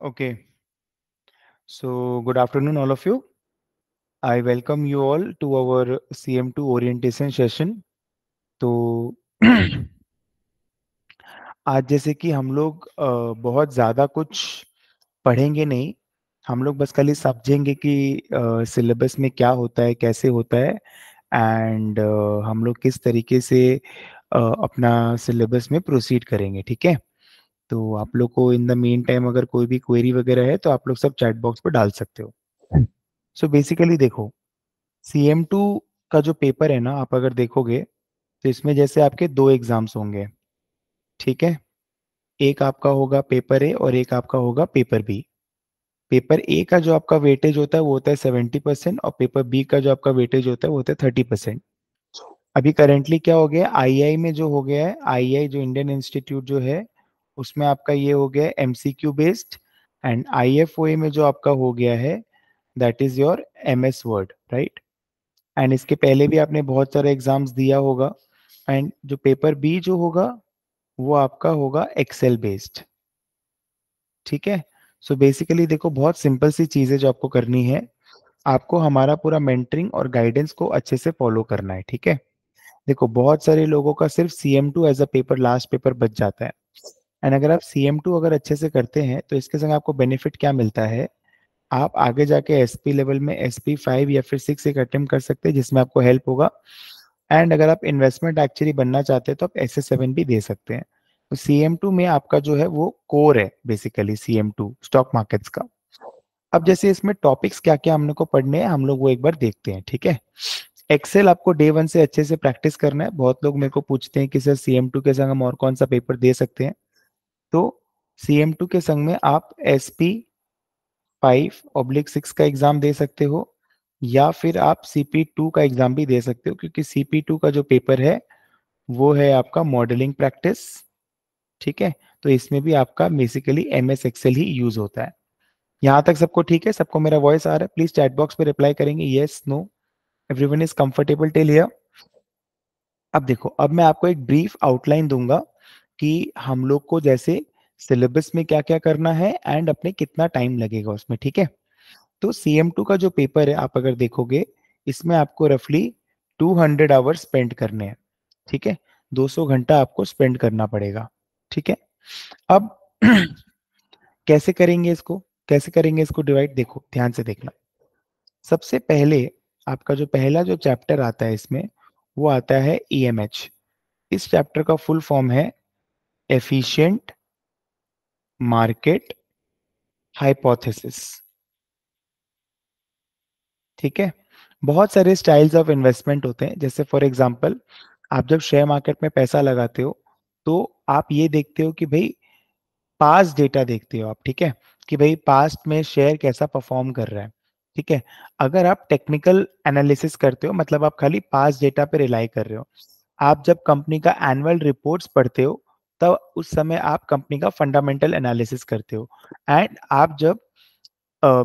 Okay. So good afternoon, all of you. I welcome you all to our CM2 orientation session. तो आज जैसे कि हम लोग बहुत ज़्यादा कुछ पढ़ेंगे नहीं हम लोग बस खाली समझेंगे कि सिलेबस में क्या होता है कैसे होता है एंड हम लोग किस तरीके से अपना सिलेबस में प्रोसीड करेंगे ठीक है तो आप लोग को इन द मेन टाइम अगर कोई भी क्वेरी वगैरह है तो आप लोग सब चैट बॉक्स पर डाल सकते हो सो so बेसिकली देखो सी एम टू का जो पेपर है ना आप अगर देखोगे तो इसमें जैसे आपके दो एग्जाम्स होंगे ठीक है एक आपका होगा पेपर ए और एक आपका होगा पेपर बी पेपर ए का जो आपका वेटेज होता है वो होता है सेवेंटी परसेंट और पेपर बी का जो आपका वेटेज होता है वो होता है थर्टी परसेंट अभी करेंटली क्या हो गया आईआई में जो हो गया है आईआई जो इंडियन इंस्टीट्यूट जो है उसमें आपका ये हो गया M C Q based and I F O A में जो आपका हो गया है that is your M S word right and इसके पहले भी आपने बहुत सारे एग्जाम्स दिया होगा एंड जो पेपर बी जो होगा वो आपका होगा एक्सेल बेस्ड ठीक है सो so बेसिकली देखो बहुत सिंपल सी चीज़ है जो आपको करनी है आपको हमारा पूरा मेंटरिंग और गाइडेंस को अच्छे से फॉलो करना है ठीक है देखो बहुत सारे लोगों का सिर्फ C M two as a paper last paper बच जाता है एंड अगर आप सी एम टू अगर अच्छे से करते हैं तो इसके संग आपको बेनिफिट क्या मिलता है आप आगे जाके एस पी लेवल में एस पी फाइव या फिर सिक्स एक अटेम्प्ट कर सकते हैं जिसमें आपको हेल्प होगा एंड अगर आप इन्वेस्टमेंट एक्चुअली बनना चाहते हैं तो आप एस एस सेवन भी दे सकते हैं तो सी टू में आपका जो है वो कोर है basically C M two stock markets का अब जैसे इसमें टॉपिक्स क्या क्या हमने को पढ़ने हैं हम लोग वो एक बार देखते हैं ठीक है एक्सेल आपको डे वन से अच्छे से प्रैक्टिस करना है बहुत लोग मेरे को पूछते हैं कि सर सी टू के संग हम और कौन सा पेपर दे सकते हैं तो सी एम टू के संग में आप S P five oblique six का एग्जाम दे सकते हो या फिर आप सी पी टू का एग्जाम भी दे सकते हो क्योंकि सी पी टू का जो पेपर है वो है आपका मॉडलिंग प्रैक्टिस ठीक है तो इसमें भी आपका बेसिकली एम एस एक्सेल ही यूज होता है यहाँ तक सबको ठीक है सबको मेरा वॉइस आ रहा है प्लीज चैट बॉक्स पे रिप्लाई करेंगे yes no everyone is comfortable tell here अब देखो अब मैं आपको एक ब्रीफ आउटलाइन दूंगा कि हम लोग को जैसे सिलेबस में क्या क्या करना है एंड अपने कितना टाइम लगेगा उसमें ठीक है तो सी एम टू का जो पेपर है आप अगर देखोगे इसमें आपको रफली टू हंड्रेड आवर्स स्पेंड करने हैं ठीक है दो सौ घंटा आपको स्पेंड करना पड़ेगा ठीक है अब कैसे करेंगे इसको कैसे करेंगे इसको डिवाइड देखो ध्यान से देखना सबसे पहले आपका जो पहला जो चैप्टर आता है इसमें वो आता है ई एम एच इस चैप्टर का फुल फॉर्म है efficient मार्केट हाइपोथेसिस ठीक है बहुत सारे स्टाइल्स ऑफ इन्वेस्टमेंट होते हैं जैसे फॉर एग्जांपल आप जब शेयर मार्केट में पैसा लगाते हो तो आप ये देखते हो कि भाई पास डेटा देखते हो आप ठीक है कि भाई पास्ट में शेयर कैसा परफॉर्म कर रहा है ठीक है अगर आप टेक्निकल एनालिसिस करते हो मतलब आप खाली पास डेटा पे रिलाई कर रहे हो आप जब कंपनी का एनुअल रिपोर्ट्स पढ़ते हो तब उस समय आप कंपनी का फंडामेंटल एनालिसिस करते हो एंड आप जब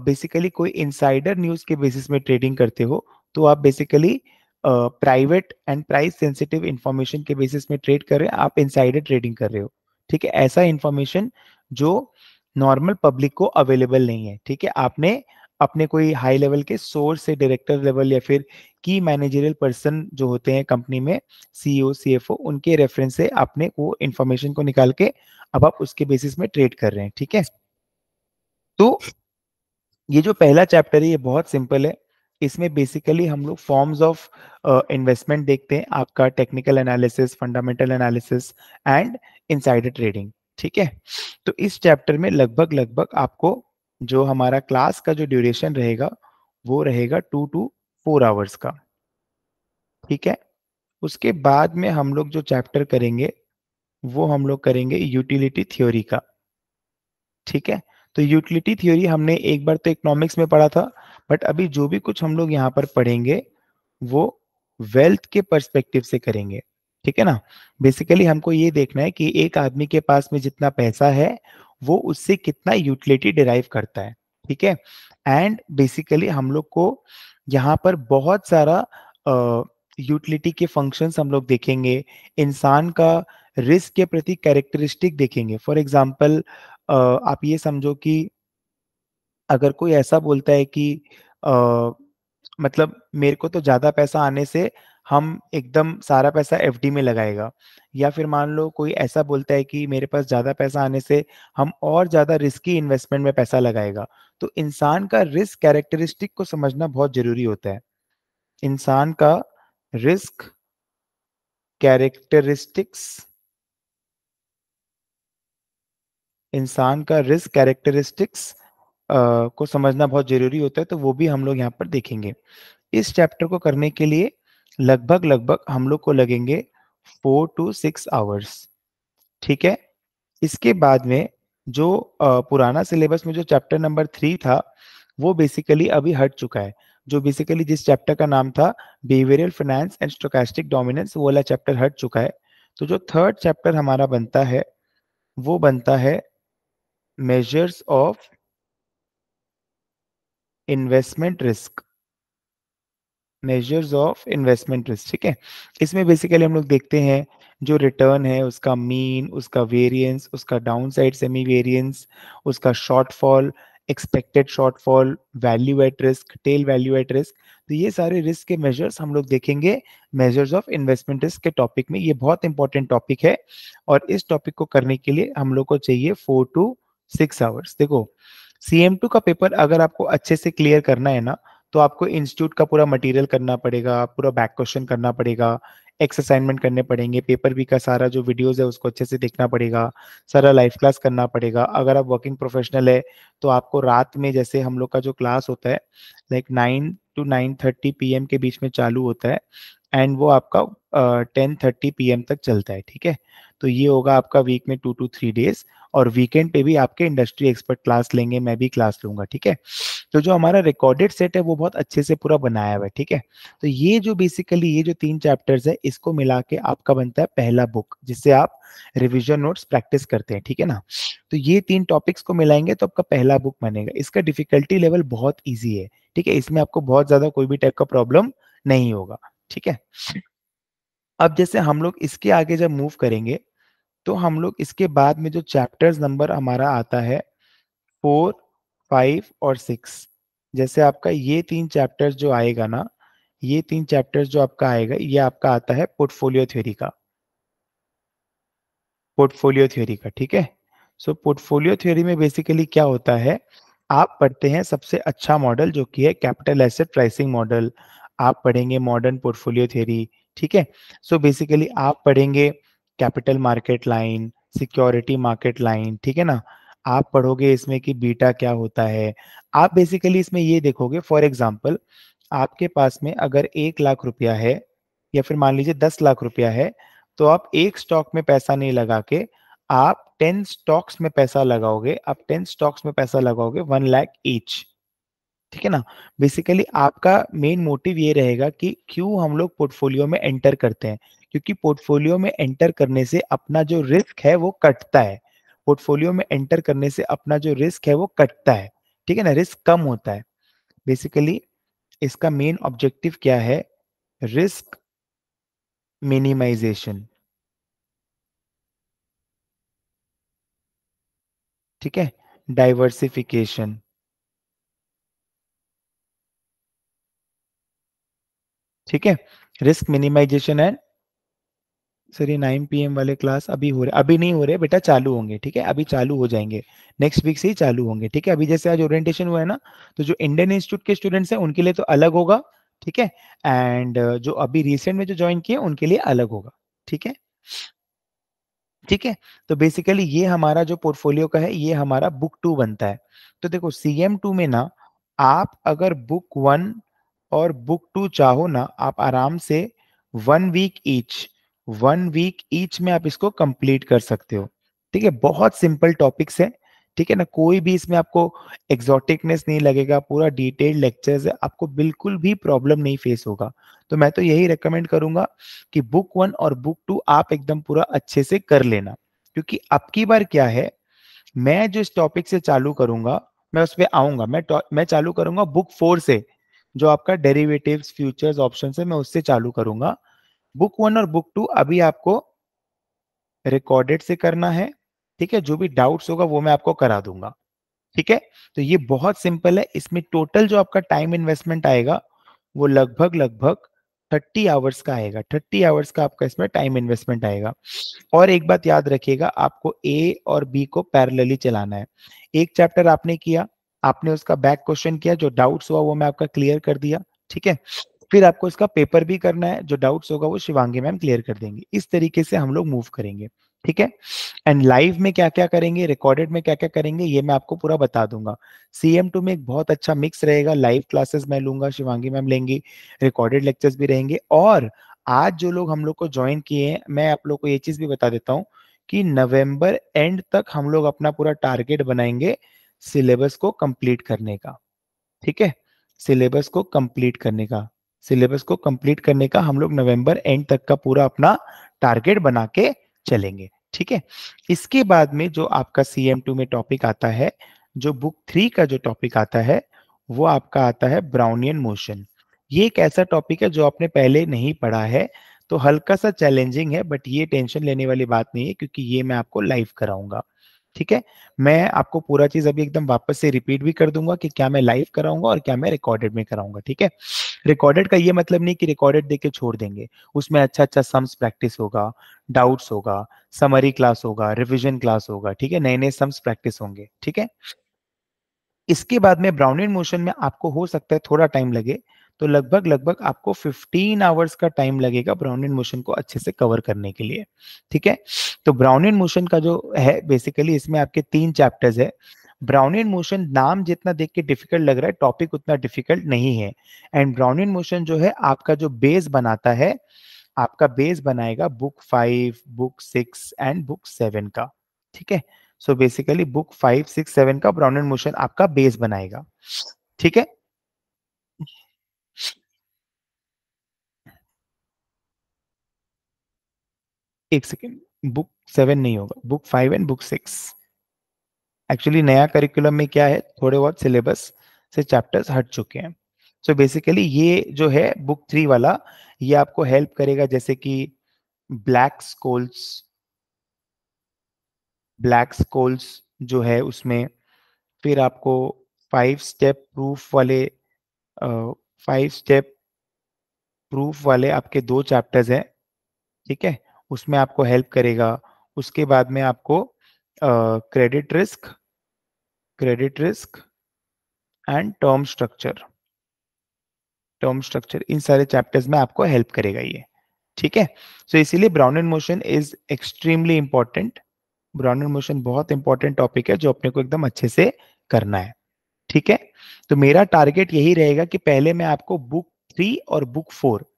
बेसिकली uh, कोई इनसाइडर न्यूज के बेसिस में ट्रेडिंग करते हो तो आप basically private and price sensitive information के बेसिस में ट्रेड कर रहे हो आप इनसाइडर ट्रेडिंग कर रहे हो ठीक है ऐसा इंफॉर्मेशन जो नॉर्मल पब्लिक को अवेलेबल नहीं है ठीक है आपने अपने कोई हाई लेवल के सोर्स से डायरेक्टर लेवल या फिर की मैनेजरियल पर्सन जो होते हैं कंपनी में सीईओ सीएफओ e उनके रेफरेंस से आपने वो इंफॉर्मेशन को निकाल के अब आप उसके बेसिस में ट्रेड कर रहे हैं ठीक है तो ये जो पहला चैप्टर है ये बहुत सिंपल है इसमें बेसिकली हम लोग फॉर्म्स ऑफ इन्वेस्टमेंट देखते हैं आपका technical analysis fundamental analysis and insider trading ठीक है तो इस चैप्टर में लगभग लगभग आपको जो हमारा क्लास का जो ड्यूरेशन रहेगा वो रहेगा टू टू फोर आवर्स का ठीक है उसके बाद में हम लोग जो चैप्टर करेंगे वो हम लोग करेंगे यूटिलिटी थ्योरी का ठीक है तो यूटिलिटी थ्योरी हमने एक बार तो इकोनॉमिक्स में पढ़ा था बट अभी जो भी कुछ हम लोग यहाँ पर पढ़ेंगे वो वेल्थ के परस्पेक्टिव से करेंगे ठीक है ना बेसिकली हमको ये देखना है कि एक आदमी के पास में जितना पैसा है वो उससे कितना यूटिलिटी डिराइव करता है ठीक है एंड बेसिकली हम लोग को यहाँ पर बहुत सारा यूटिलिटी uh, के फंक्शंस हम लोग देखेंगे इंसान का रिस्क के प्रति कैरेक्टरिस्टिक देखेंगे फॉर एग्जाम्पल uh, आप ये समझो कि अगर कोई ऐसा बोलता है कि uh, मतलब मेरे को तो ज़्यादा पैसा आने से हम एकदम सारा पैसा एफ में लगाएगा या फिर मान लो कोई ऐसा बोलता है कि मेरे पास ज़्यादा पैसा आने से हम और ज़्यादा रिस्की इन्वेस्टमेंट में पैसा लगाएगा तो इंसान का रिस्क कैरेक्टरिस्टिक को समझना बहुत ज़रूरी होता है इंसान का रिस्क कैरेक्टरिस्टिक्स इंसान का रिस्क कैरेक्टरिस्टिक्स को समझना बहुत जरूरी होता है तो वो भी हम लोग यहाँ पर देखेंगे इस चैप्टर को करने के लिए लगभग लगभग हम लोग को लगेंगे फोर टू सिक्स आवर्स ठीक है इसके बाद में जो पुराना सिलेबस में जो चैप्टर नंबर थ्री था वो बेसिकली अभी हट चुका है जो बेसिकली जिस चैप्टर का नाम था behavioural finance and stochastic dominance वो वाला चैप्टर हट चुका है तो जो थर्ड चैप्टर हमारा बनता है वो बनता है measures of investment risk measures of investment risk ठीक है इसमें बेसिकली हम लोग देखते हैं जो रिटर्न है उसका मीन उसका वेरिएंस उसका डाउन साइड सेमी वेरिएंस उसका shortfall expected shortfall value at risk tail value at risk तो ये सारे रिस्क के मेजर्स हम लोग देखेंगे मेजर्स ऑफ इन्वेस्टमेंट रिस्क के टॉपिक में ये बहुत इंपॉर्टेंट टॉपिक है और इस टॉपिक को करने के लिए हम लोग को चाहिए फोर टू सिक्स आवर्स देखो सी का पेपर अगर आपको अच्छे से क्लियर करना है ना तो आपको इंस्टीट्यूट का पूरा मटेरियल करना पड़ेगा पूरा बैक क्वेश्चन करना पड़ेगा एक्स असाइनमेंट करने पड़ेंगे पेपर भी का सारा जो वीडियोस है उसको अच्छे से देखना पड़ेगा सारा लाइव क्लास करना पड़ेगा अगर आप वर्किंग प्रोफेशनल है तो आपको रात में जैसे हम लोग का जो क्लास होता है like nine to nine thirty P के बीच में चालू होता है एंड वो आपका टेन थर्टी पी तक चलता है ठीक है तो ये होगा आपका वीक में टू टू थ्री डेज और वीकेंड पे भी आपके इंडस्ट्री एक्सपर्ट क्लास लेंगे मैं भी क्लास लूंगा ठीक है तो जो हमारा रिकॉर्डेड सेट है वो बहुत अच्छे से पूरा बनाया हुआ है ठीक है तो ये जो बेसिकली ये जो तीन चैप्टर्स है इसको मिला के आपका बनता है पहला बुक जिससे आप रिविजन नोट्स प्रैक्टिस करते हैं ठीक है ना तो ये तीन टॉपिक्स को मिलाएंगे तो आपका पहला बुक बनेगा इसका डिफिकल्टी लेवल बहुत ईजी है ठीक है इसमें आपको बहुत ज्यादा कोई भी टाइप का प्रॉब्लम नहीं होगा ठीक है अब जैसे हम लोग इसके आगे जब मूव करेंगे तो हम लोग इसके बाद में जो चैप्टर्स नंबर हमारा आता है फोर फाइव और सिक्स जैसे आपका ये तीन चैप्टर्स जो आएगा ना ये तीन चैप्टर्स जो आपका आएगा ये आपका आता है पोर्टफोलियो थ्योरी का पोर्टफोलियो थ्योरी का ठीक है सो पोर्टफोलियो थ्योरी में बेसिकली क्या होता है आप पढ़ते हैं सबसे अच्छा मॉडल जो कि है कैपिटल एसेट प्राइसिंग मॉडल आप पढ़ेंगे मॉडर्न पोर्टफोलियो थ्योरी ठीक है सो बेसिकली आप पढ़ेंगे capital market line security market line ठीक है ना आप पढ़ोगे इसमें कि बीटा क्या होता है आप बेसिकली इसमें ये देखोगे फॉर एग्जाम्पल आपके पास में अगर एक लाख रुपया है या फिर मान लीजिए दस लाख रुपया है तो आप एक स्टॉक में पैसा नहीं लगा के आप टेन स्टॉक्स में पैसा लगाओगे आप टेन स्टॉक्स में पैसा लगाओगे वन लाख ईच ठीक है ना बेसिकली आपका मेन मोटिव ये रहेगा कि क्यों हम लोग पोर्टफोलियो में एंटर करते हैं क्योंकि पोर्टफोलियो में एंटर करने से अपना जो रिस्क है वो कटता है पोर्टफोलियो में एंटर करने से अपना जो रिस्क है वो कटता है ठीक है ना रिस्क कम होता है बेसिकली इसका मेन ऑब्जेक्टिव क्या है रिस्क मिनिमाइजेशन ठीक है डाइवर्सिफिकेशन ठीक है रिस्क मिनिमाइजेशन एंड सर ये नाइन पी वाले क्लास अभी हो रहे अभी नहीं हो रहे बेटा चालू होंगे ठीक है अभी चालू हो जाएंगे नेक्स्ट वीक से ही चालू होंगे ठीक है अभी जैसे आज ओरिएंटेशन हुआ है ना तो जो इंडियन इंस्टीट्यूट के स्टूडेंट्स हैं उनके लिए तो अलग होगा ठीक है एंड uh, जो अभी रिसेंट में जो ज्वाइन किए उनके लिए अलग होगा ठीक है ठीक है तो बेसिकली ये हमारा जो पोर्टफोलियो का है ये हमारा बुक टू बनता है तो देखो एम टू में ना आप अगर बुक वन और बुक टू चाहो ना आप आराम से one week each one week each में आप इसको कंप्लीट कर सकते हो ठीक है बहुत सिंपल टॉपिक्स है ठीक है ना कोई भी इसमें आपको एक्जॉटिकनेस नहीं लगेगा पूरा डिटेल लेक्चर्स है आपको बिल्कुल भी प्रॉब्लम नहीं फेस होगा तो मैं तो यही रेकमेंड करूंगा कि बुक वन और बुक टू आप एकदम पूरा अच्छे से कर लेना क्योंकि अब की बार क्या है मैं जो इस टॉपिक से चालू करूंगा मैं उस पर आऊंगा मैं मैं चालू करूंगा बुक फोर से जो आपका डेरिवेटिव्स फ्यूचर्स ऑप्शन है मैं उससे चालू करूंगा बुक वन और बुक टू अभी आपको रिकॉर्डेड से करना है ठीक है जो भी डाउट्स होगा वो मैं आपको करा दूंगा ठीक है तो ये बहुत सिंपल है इसमें टोटल जो आपका टाइम इन्वेस्टमेंट आएगा वो लगभग लगभग थर्टी आवर्स का आएगा थर्टी आवर्स का आपका इसमें टाइम इन्वेस्टमेंट आएगा और एक बात याद रखिएगा आपको ए और बी को पैरेलली चलाना है एक चैप्टर आपने किया आपने उसका बैक क्वेश्चन किया जो डाउट्स हुआ वो मैं आपका क्लियर कर दिया ठीक है फिर आपको इसका पेपर भी करना है जो डाउट्स होगा वो शिवांगी मैम क्लियर कर देंगे इस तरीके से हम लोग मूव करेंगे ठीक है एंड लाइव में क्या क्या करेंगे रिकॉर्डेड में क्या क्या करेंगे ये मैं आपको पूरा बता दूंगा सीएम टू में एक बहुत अच्छा मिक्स रहेगा लाइव क्लासेस मैं लूंगा शिवांगी मैम लेंगी रिकॉर्डेड लेक्चर्स भी रहेंगे और आज जो लोग हम लोग को ज्वाइन किए हैं मैं आप लोग को ये चीज भी बता देता हूँ कि नवम्बर एंड तक हम लोग अपना पूरा टारगेट बनाएंगे सिलेबस को कंप्लीट करने का ठीक है सिलेबस को कंप्लीट करने का सिलेबस को कंप्लीट करने का हम लोग नवंबर एंड तक का पूरा अपना टारगेट बना के चलेंगे ठीक है इसके बाद में जो आपका सी एम टू में टॉपिक आता है जो बुक थ्री का जो टॉपिक आता है वो आपका आता है ब्राउनियन मोशन ये एक ऐसा टॉपिक है जो आपने पहले नहीं पढ़ा है तो हल्का सा चैलेंजिंग है बट ये टेंशन लेने वाली बात नहीं है क्योंकि ये मैं आपको लाइव कराऊंगा ठीक है मैं आपको पूरा चीज अभी एकदम वापस से रिपीट भी कर दूंगा कि क्या मैं लाइव कराऊंगा और क्या मैं रिकॉर्डेड में कराऊंगा ठीक है रिकॉर्डेड का ये मतलब नहीं कि रिकॉर्डेड देके छोड़ देंगे उसमें अच्छा अच्छा सम्स प्रैक्टिस होगा डाउट्स होगा समरी क्लास होगा रिविजन क्लास होगा ठीक है नए नए सम्स प्रैक्टिस होंगे ठीक है इसके बाद में ब्राउन एंड मोशन में आपको हो सकता है थोड़ा टाइम लगे तो लगभग लगभग आपको 15 आवर्स का टाइम लगेगा ब्राउन एंड मोशन को अच्छे से कवर करने के लिए ठीक है तो ब्राउन एंड मोशन का जो है बेसिकली इसमें आपके तीन चैप्टर्स है ब्राउनियन मोशन नाम जितना देख के डिफिकल्ट लग रहा है टॉपिक उतना डिफिकल्ट नहीं है एंड ब्राउन एंड मोशन जो है आपका जो बेस बनाता है आपका बेस बनाएगा book five book six and book seven का ठीक है so basically book five six seven का ब्राउन एंड मोशन आपका बेस बनाएगा ठीक है एक सेकेंड बुक सेवन नहीं होगा book five and book six actually नया करिकुलम में क्या है थोड़े बहुत सिलेबस से चैप्टर्स हट चुके हैं सो so बेसिकली ये जो है बुक थ्री वाला ये आपको हेल्प करेगा जैसे कि ब्लैक स्कोल्स ब्लैक स्कोल्स जो है उसमें फिर आपको फाइव स्टेप प्रूफ वाले फाइव स्टेप प्रूफ वाले आपके दो चैप्टर्स हैं ठीक है उसमें आपको हेल्प करेगा उसके बाद में आपको credit risk credit risk and term structure term structure इन सारे चैप्टर्स में आपको हेल्प करेगा ये ठीक है सो इसीलिए Brownian motion is extremely important Brownian motion बहुत इंपॉर्टेंट टॉपिक है जो अपने को एकदम अच्छे से करना है ठीक है तो मेरा टारगेट यही रहेगा कि पहले मैं आपको बुक थ्री और बुक फोर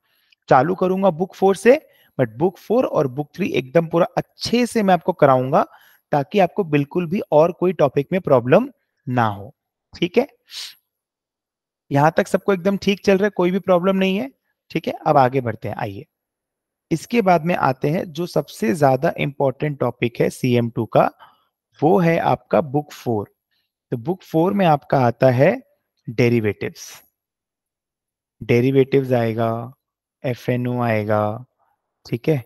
चालू करूंगा बुक फोर से बट बुक फोर और बुक थ्री एकदम पूरा अच्छे से मैं आपको कराऊंगा ताकि आपको बिल्कुल भी और कोई टॉपिक में प्रॉब्लम ना हो ठीक है यहां तक सबको एकदम ठीक चल रहा है कोई भी प्रॉब्लम नहीं है ठीक है अब आगे बढ़ते हैं आइए इसके बाद में आते हैं जो सबसे ज्यादा इंपॉर्टेंट टॉपिक है सीएम टू का वो है आपका बुक फोर तो बुक फोर में आपका आता है डेरिवेटिव्स डेरिवेटिव्स आएगा एफ आएगा ठीक है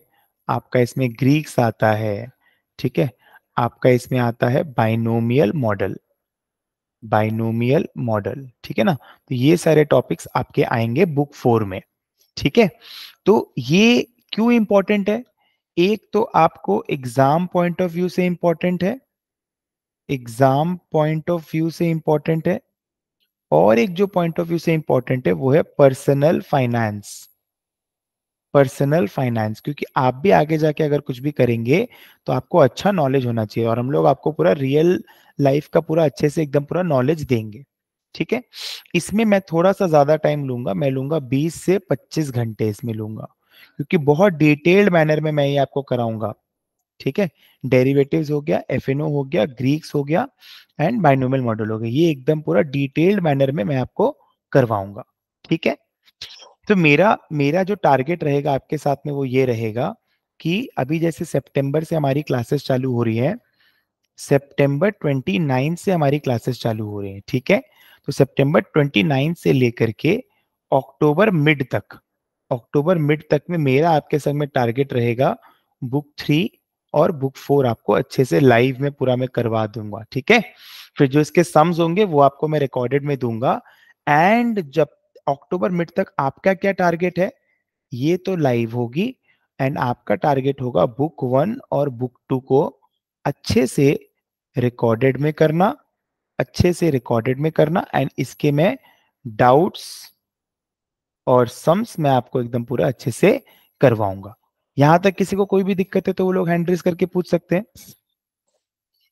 आपका इसमें ग्रीक्स आता है ठीक है आपका इसमें आता है बाइनोमियल मॉडल बाइनोमियल मॉडल ठीक है ना तो ये सारे टॉपिक्स आपके आएंगे बुक फोर में ठीक है तो ये क्यों इंपॉर्टेंट है एक तो आपको एग्जाम पॉइंट ऑफ व्यू से इंपॉर्टेंट है एग्जाम पॉइंट ऑफ व्यू से इंपॉर्टेंट है और एक जो पॉइंट ऑफ व्यू से इंपॉर्टेंट है वो है पर्सनल फाइनेंस पर्सनल फाइनेंस क्योंकि आप भी आगे जाके अगर कुछ भी करेंगे तो आपको अच्छा नॉलेज होना चाहिए और हम लोग आपको पूरा रियल लाइफ का पूरा अच्छे से एकदम पूरा नॉलेज देंगे ठीक है इसमें मैं थोड़ा सा ज्यादा टाइम लूंगा मैं लूंगा 20 से 25 घंटे इसमें लूंगा क्योंकि बहुत डिटेल्ड मैनर में मैं ये आपको कराऊंगा ठीक है डेरिवेटिव्स हो गया एफ हो गया ग्रीक्स हो गया एंड बाइनोमल मॉडल हो गया ये एकदम पूरा डिटेल्ड मैनर में मैं आपको करवाऊंगा ठीक है तो मेरा मेरा जो टारगेट रहेगा आपके साथ में वो ये रहेगा कि अभी जैसे सितंबर से हमारी क्लासेस चालू हो रही है सितंबर 29 से हमारी क्लासेस चालू हो रही है ठीक है तो सितंबर 29 से लेकर के अक्टूबर मिड तक अक्टूबर मिड तक में मेरा आपके संग में टारगेट रहेगा बुक थ्री और बुक फोर आपको अच्छे से लाइव में पूरा मैं करवा दूंगा ठीक है फिर जो इसके सम्स होंगे वो आपको मैं रिकॉर्डेड में दूंगा एंड जब अक्टूबर मिड तक आपका क्या टारगेट है ये तो लाइव होगी एंड आपका टारगेट होगा बुक वन और बुक टू को अच्छे से रिकॉर्डेड में करना अच्छे से रिकॉर्डेड में करना एंड इसके में डाउट्स और सम्स मैं आपको एकदम पूरा अच्छे से करवाऊंगा यहां तक किसी को कोई भी दिक्कत है तो वो लोग हैंड्रेस करके पूछ सकते हैं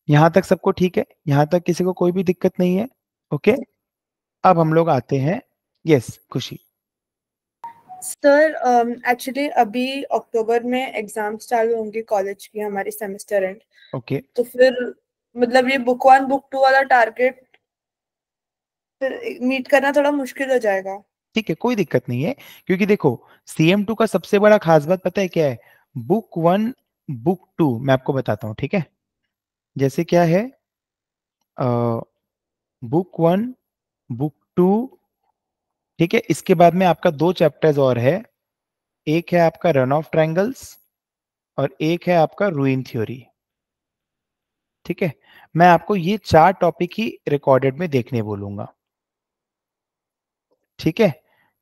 यहां तक सबको ठीक है यहां तक किसी को कोई भी दिक्कत नहीं है ओके अब हम लोग आते हैं यस खुशी सर एक्चुअली um, अभी अक्टूबर में एग्जाम्स चालू होंगे कॉलेज की हमारी सेमेस्टर एंड ओके तो फिर मतलब ये बुक वन बुक टू वाला टारगेट फिर मीट करना थोड़ा मुश्किल हो जाएगा ठीक है कोई दिक्कत नहीं है क्योंकि देखो सीएम टू का सबसे बड़ा खास बात पता है क्या है बुक वन बुक टू मैं आपको बताता हूँ ठीक है जैसे क्या है आ, बुक वन बुक टू ठीक है इसके बाद में आपका दो चैप्टर्स और है एक है आपका रन ऑफ ट्रायंगल्स और एक है आपका रूइन थ्योरी ठीक है मैं आपको ये चार टॉपिक ही रिकॉर्डेड में देखने बोलूंगा ठीक है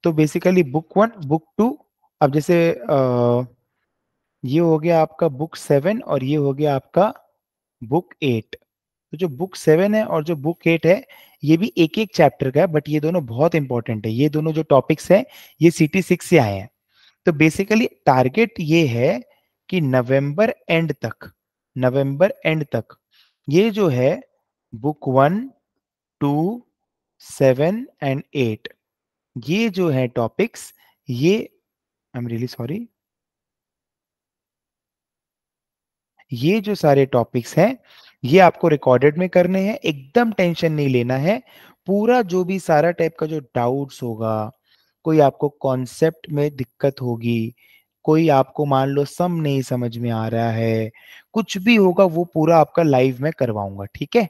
तो basically book one book two अब जैसे आ, ये हो गया आपका बुक सेवन और ये हो गया आपका बुक एट तो जो बुक सेवन है और जो बुक एट है ये भी एक एक चैप्टर का है बट ये दोनों बहुत इंपॉर्टेंट है ये दोनों जो टॉपिक्स हैं ये सी टी सिक्स से आए हैं तो बेसिकली टारगेट ये है कि नवंबर एंड तक नवंबर एंड तक ये जो है book one two seven and eight ये जो है टॉपिक्स ये आई एम रियली सॉरी ये जो सारे टॉपिक्स हैं ये आपको रिकॉर्डेड में करने हैं एकदम टेंशन नहीं लेना है पूरा जो भी सारा टाइप का जो डाउट्स होगा कोई आपको कॉन्सेप्ट में दिक्कत होगी कोई आपको मान लो सम नहीं समझ में आ रहा है कुछ भी होगा वो पूरा आपका लाइव में करवाऊंगा ठीक है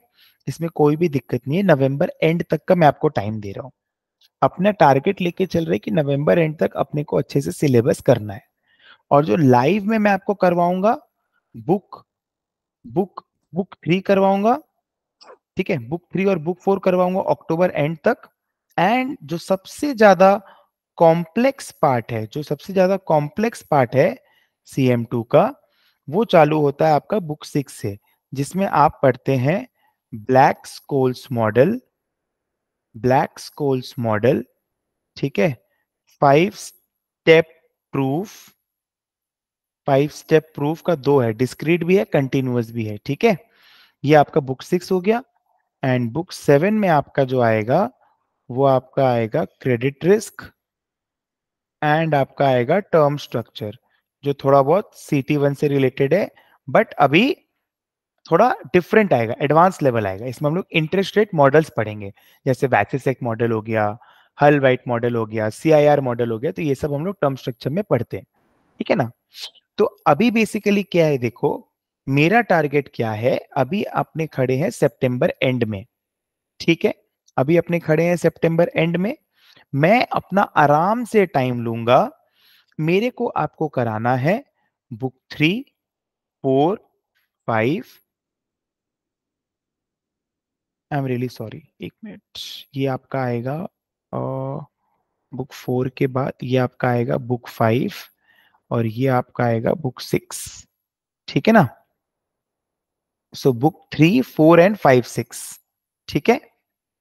इसमें कोई भी दिक्कत नहीं है नवंबर एंड तक का मैं आपको टाइम दे रहा हूँ अपना टारगेट लेके चल रहे कि नवंबर एंड तक अपने को अच्छे से सिलेबस करना है और जो लाइव में मैं आपको करवाऊंगा बुक बुक बुक थ्री करवाऊंगा ठीक है बुक थ्री और बुक फोर करवाऊंगा अक्टूबर एंड तक एंड जो सबसे ज्यादा कॉम्प्लेक्स पार्ट है जो सबसे ज्यादा कॉम्प्लेक्स पार्ट है सी एम टू का वो चालू होता है आपका बुक सिक्स से जिसमें आप पढ़ते हैं Black Scholes model Black Scholes model ठीक है five step proof five step proof का दो है डिस्क्रीट भी है कंटिन्यूस भी है ठीक है ये आपका बुक सिक्स हो गया एंड बुक सेवन में आपका जो आएगा वो आपका आएगा क्रेडिट रिस्क एंड आपका आएगा टर्म स्ट्रक्चर जो थोड़ा बहुत सी टी वन से रिलेटेड है बट अभी थोड़ा डिफरेंट आएगा एडवांस लेवल आएगा इसमें हम लोग इंटरेस्ट रेट मॉडल्स पढ़ेंगे जैसे वैक्सीसेक मॉडल हो गया हल वाइट मॉडल हो गया सी आई आर मॉडल हो गया तो ये सब हम लोग टर्म स्ट्रक्चर में पढ़ते हैं ठीक है ना तो अभी बेसिकली क्या है देखो मेरा टारगेट क्या है अभी अपने खड़े हैं सितंबर एंड में ठीक है अभी अपने खड़े हैं सितंबर एंड में मैं अपना आराम से टाइम लूंगा मेरे को आपको कराना है book three four five I am really sorry एक मिनट ये आपका आएगा बुक फोर के बाद ये आपका आएगा बुक फाइव और ये आपका आएगा बुक सिक्स ठीक है ना so book three four and five six ठीक है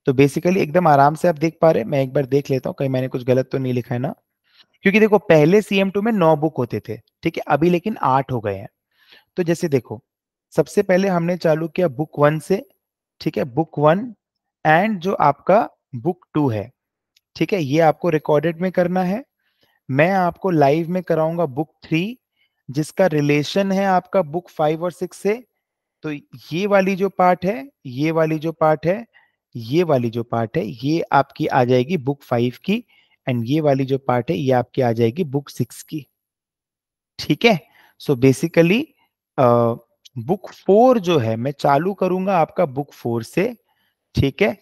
तो बेसिकली एकदम आराम से आप देख पा रहे मैं एक बार देख लेता हूँ कहीं मैंने कुछ गलत तो नहीं लिखा है ना क्योंकि देखो पहले सीएम टू में नौ बुक होते थे ठीक है अभी लेकिन आठ हो गए हैं तो जैसे देखो सबसे पहले हमने चालू किया बुक वन से ठीक है बुक वन एंड जो आपका बुक टू है ठीक है ये आपको रिकॉर्डेड में करना है मैं आपको लाइव में कराऊंगा बुक थ्री जिसका रिलेशन है आपका बुक फाइव और सिक्स से तो ये वाली जो पार्ट है ये वाली जो पार्ट है ये वाली जो पार्ट है ये आपकी आ जाएगी बुक फाइव की एंड ये वाली जो पार्ट है ये आपकी आ जाएगी बुक सिक्स की ठीक है सो बेसिकली बुक फोर जो है मैं चालू करूंगा आपका बुक फोर से ठीक है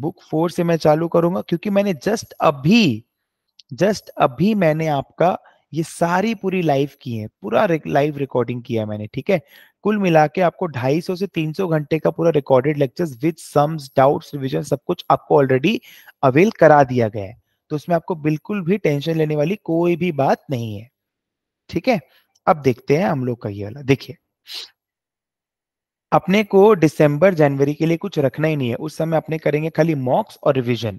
बुक फोर से मैं चालू करूंगा क्योंकि मैंने जस्ट अभी जस्ट अभी मैंने आपका ये सारी पूरी लाइव की है पूरा लाइव रिकॉर्डिंग किया है मैंने ठीक है कुल मिला के आपको 250 से 300 घंटे का पूरा recorded lectures with sums doubts revision सब कुछ आपको ऑलरेडी अवेल करा दिया गया है तो उसमें आपको बिल्कुल भी टेंशन लेने वाली कोई भी बात नहीं है ठीक है अब देखते हैं हम लोग का ये वाला देखिए अपने को दिसंबर जनवरी के लिए कुछ रखना ही नहीं है उस समय अपने करेंगे खाली मॉक्स और रिविजन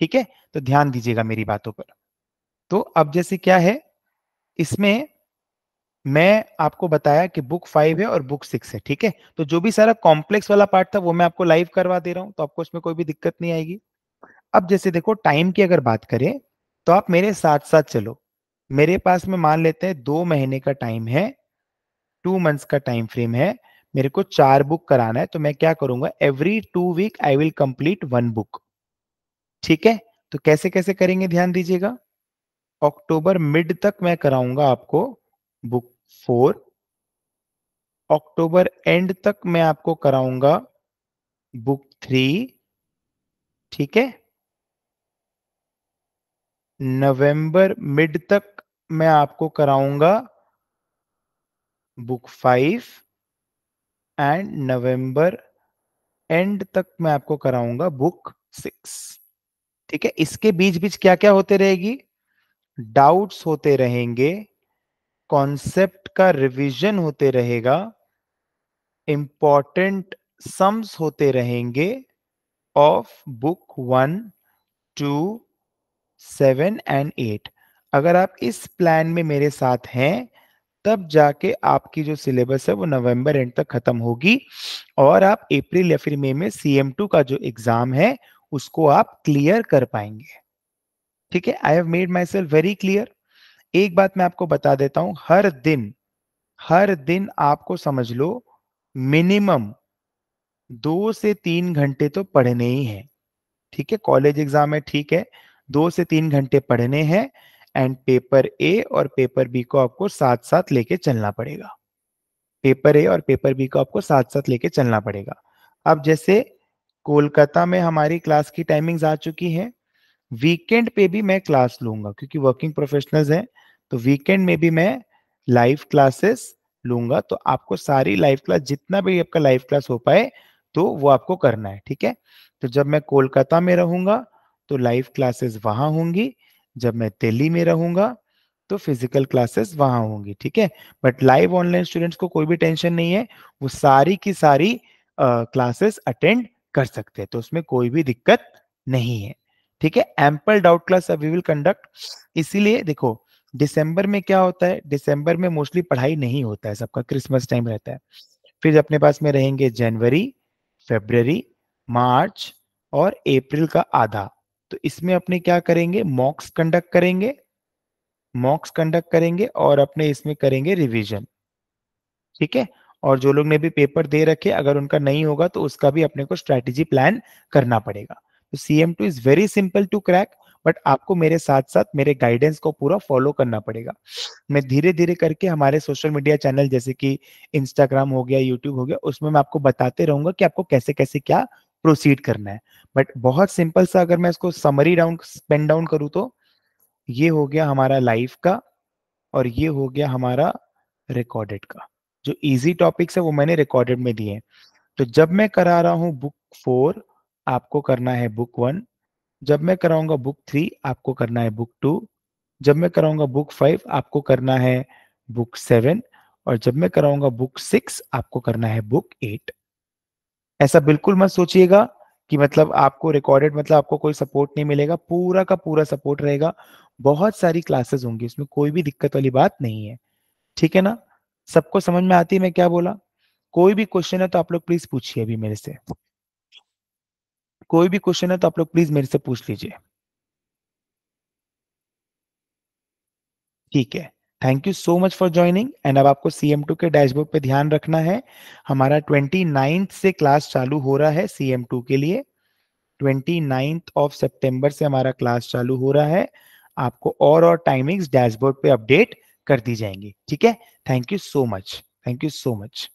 ठीक है तो ध्यान दीजिएगा मेरी बातों पर तो अब जैसे क्या है इसमें मैं आपको बताया कि बुक फाइव है और बुक सिक्स है ठीक है तो जो भी सारा कॉम्प्लेक्स वाला पार्ट था वो मैं आपको लाइव करवा दे रहा हूं तो आपको इसमें कोई भी दिक्कत नहीं आएगी अब जैसे देखो टाइम की अगर बात करें तो आप मेरे साथ साथ चलो मेरे पास में मान लेते हैं दो महीने का टाइम है टू मंथ्स का टाइम फ्रेम है मेरे को चार बुक कराना है तो मैं क्या करूंगा every two week I will complete one book ठीक है तो कैसे कैसे करेंगे ध्यान दीजिएगा अक्टूबर मिड तक मैं कराऊंगा आपको बुक फोर अक्टूबर एंड तक मैं आपको कराऊंगा बुक थ्री ठीक है नवंबर मिड तक मैं आपको कराऊंगा बुक फाइव एंड नवंबर एंड तक मैं आपको कराऊंगा बुक सिक्स ठीक है इसके बीच बीच क्या क्या होते रहेगी डाउट्स होते रहेंगे कॉन्सेप्ट का रिवीजन होते रहेगा इंपॉर्टेंट सम्स होते रहेंगे of book one two seven and eight अगर आप इस प्लान में मेरे साथ हैं तब जाके आपकी जो सिलेबस है वो नवंबर एंड तक खत्म होगी और आप अप्रैल या फिर मई में सी एम टू का जो एग्जाम है उसको आप क्लियर कर पाएंगे ठीक है I have made myself very clear एक बात मैं आपको बता देता हूं हर दिन हर दिन आपको समझ लो मिनिमम दो से तीन घंटे तो पढ़ने ही हैं ठीक है कॉलेज एग्जाम है ठीक है दो से तीन घंटे पढ़ने हैं एंड पेपर ए और पेपर बी को आपको साथ साथ लेके चलना पड़ेगा पेपर ए और पेपर बी को आपको साथ साथ लेके चलना पड़ेगा अब जैसे कोलकाता में हमारी क्लास की टाइमिंग्स आ चुकी है वीकेंड पे भी मैं क्लास लूंगा क्योंकि वर्किंग प्रोफेशनल्स हैं तो वीकेंड में भी मैं लाइव क्लासेस लूंगा तो आपको सारी लाइव क्लास जितना भी आपका लाइव क्लास हो पाए तो वो आपको करना है ठीक है तो जब मैं कोलकाता में रहूंगा तो लाइव क्लासेस वहां होंगी जब मैं दिल्ली में रहूंगा तो फिजिकल क्लासेस वहां होंगी ठीक है बट लाइव ऑनलाइन स्टूडेंट्स को कोई भी टेंशन नहीं है वो सारी की सारी क्लासेस uh, अटेंड कर सकते हैं तो उसमें कोई भी दिक्कत नहीं है ठीक है ample doubt class we will conduct इसीलिए देखो दिसंबर में क्या होता है दिसंबर में मोस्टली पढ़ाई नहीं होता है सबका क्रिसमस टाइम रहता है फिर अपने पास में रहेंगे जनवरी फेबररी मार्च और अप्रैल का आधा तो इसमें अपने क्या करेंगे मॉक्स कंडक्ट करेंगे मॉक्स कंडक्ट करेंगे और अपने इसमें करेंगे रिवीजन ठीक है और जो लोग ने भी पेपर दे रखे अगर उनका नहीं होगा तो उसका भी अपने को स्ट्रैटेजी प्लान करना पड़ेगा तो C M two is very simple to crack but आपको मेरे साथ साथ मेरे गाइडेंस को पूरा फॉलो करना पड़ेगा मैं धीरे धीरे करके हमारे सोशल मीडिया चैनल जैसे कि इंस्टाग्राम हो गया यूट्यूब हो गया उसमें मैं आपको बताते रहूंगा कि आपको कैसे कैसे क्या प्रोसीड करना है बट बहुत सिंपल सा अगर मैं इसको समरी डाउन स्पेंड डाउन करूँ तो ये हो गया हमारा लाइफ का और ये हो गया हमारा रिकॉर्डेड का जो इजी टॉपिक्स है वो मैंने रिकॉर्डेड में दिए हैं तो जब मैं करा रहा हूँ बुक फोर आपको करना है बुक वन जब मैं कराऊंगा बुक थ्री आपको करना है बुक टू जब मैं कराऊंगा बुक फाइव आपको करना है बुक सेवन और जब मैं कराऊंगा बुक सिक्स आपको करना है बुक एट ऐसा बिल्कुल मत सोचिएगा कि मतलब आपको रिकॉर्डेड मतलब आपको कोई सपोर्ट नहीं मिलेगा पूरा का पूरा सपोर्ट रहेगा बहुत सारी क्लासेस होंगी उसमें कोई भी दिक्कत वाली बात नहीं है ठीक है ना सबको समझ में आती है मैं क्या बोला कोई भी क्वेश्चन है तो आप लोग प्लीज पूछिए अभी मेरे से कोई भी क्वेश्चन है तो आप लोग प्लीज मेरे से पूछ लीजिए ठीक है thank you so much for joining and अब आपको सीएम टू के डैशबोर्ड पे ध्यान रखना है हमारा ट्वेंटी नाइन्थ से क्लास चालू हो रहा है सीएम टू के लिए ट्वेंटी नाइन्थ ऑफ सेप्टेम्बर से हमारा क्लास चालू हो रहा है आपको और और टाइमिंग्स डैशबोर्ड पे अपडेट कर दी जाएंगी ठीक है thank you so much thank you so much